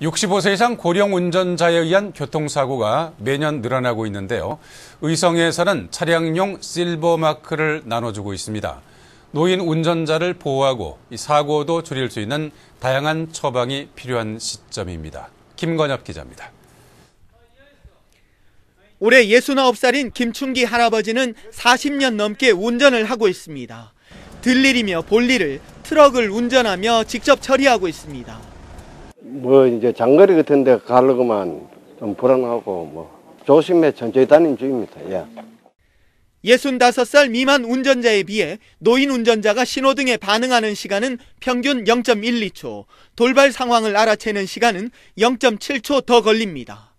65세 이상 고령 운전자에 의한 교통사고가 매년 늘어나고 있는데요. 의성에서는 차량용 실버마크를 나눠주고 있습니다. 노인 운전자를 보호하고 사고도 줄일 수 있는 다양한 처방이 필요한 시점입니다. 김건엽 기자입니다. 올해 69살인 김충기 할아버지는 40년 넘게 운전을 하고 있습니다. 들일이며 볼일을 트럭을 운전하며 직접 처리하고 있습니다. 뭐 이제 장거리 같은 데 가려고만 좀 불안하고 뭐 조심해 천천히 다니는 중입니다. 예. 65살 미만 운전자에 비해 노인 운전자가 신호등에 반응하는 시간은 평균 0.12초, 돌발 상황을 알아채는 시간은 0.7초 더 걸립니다.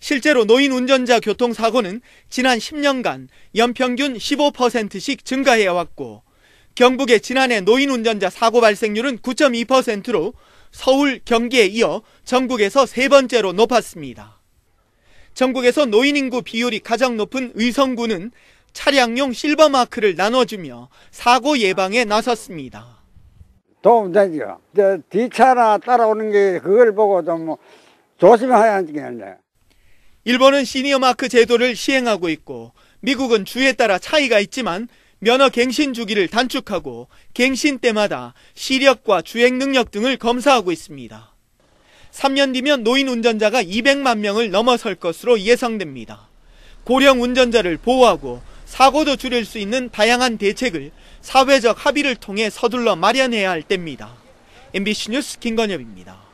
실제로 노인 운전자 교통사고는 지난 10년간 연평균 15%씩 증가해왔고 경북의 지난해 노인 운전자 사고 발생률은 9.2%로 서울, 경기에 이어 전국에서 세 번째로 높았습니다. 전국에서 노인 인구 비율이 가장 높은 의성군은 차량용 실버마크를 나눠주며 사고 예방에 나섰습니다. 도움되죠. 뒤차나 따라오는 게 그걸 보고 좀 뭐 조심해야 하겠네. 일본은 시니어마크 제도를 시행하고 있고 미국은 주에 따라 차이가 있지만 면허 갱신 주기를 단축하고 갱신 때마다 시력과 주행 능력 등을 검사하고 있습니다. 3년 뒤면 노인 운전자가 200만 명을 넘어설 것으로 예상됩니다. 고령 운전자를 보호하고 사고도 줄일 수 있는 다양한 대책을 사회적 합의를 통해 서둘러 마련해야 할 때입니다. MBC 뉴스 김건엽입니다.